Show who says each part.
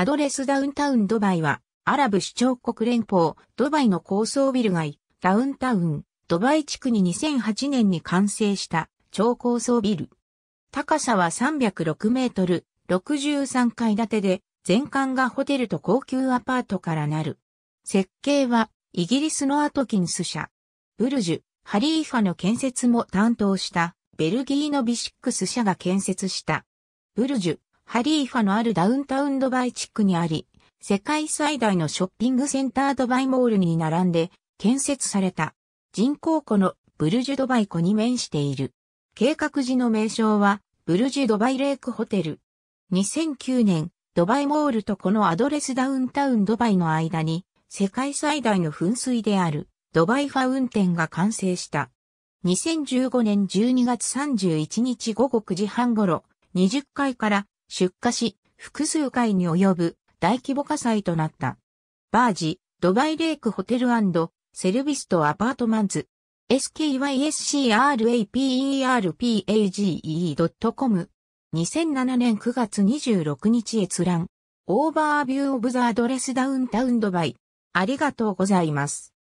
Speaker 1: アドレスダウンタウンドバイは、アラブ首長国連邦、ドバイの
Speaker 2: 高層ビル街、ダウンタウン、ドバイ地区に2008年に完成した超高層ビル。高さは306メートル、63階建てで、全館がホテルと高級アパートからなる。設計は、イギリスのアトキンス社。ブルジュ、ハリーファの建設も担当した、ベルギーのビシックス社が建設した。ブルジュ、ハリーファのあるダウンタウンドバイ地区にあり、世界最大のショッピングセンタードバイモールに並んで建設された人工湖のブルジュドバイ湖に面している。計画時の名称はブルジュドバイレイクホテル。2009年、ドバイモールとこのアドレスダウンタウンドバイの間に世界最大の噴水であるドバイファウンテンが完成した。2015年12月31日午後9時半頃、20階から出火し、複数回に及ぶ大規模火災となった。バージ、ドバイレイクホテルセルビストアパートマンズ、skyscraperpage.com。2007年9月26日閲
Speaker 1: 覧。オーバービューオブザアドレスダウンタウンドバイ。ありがとうございます。